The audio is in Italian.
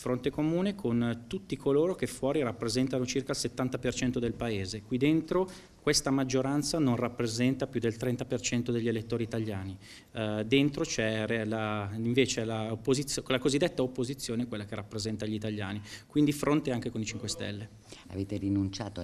fronte comune con tutti coloro che fuori rappresentano circa il 70% del Paese. Qui dentro questa maggioranza non rappresenta più del 30% degli elettori italiani. Eh, dentro c'è la, invece la, la, cosiddetta opposizione, quella che rappresenta gli italiani, quindi fronte anche con i 5 Stelle. Avete rinunciato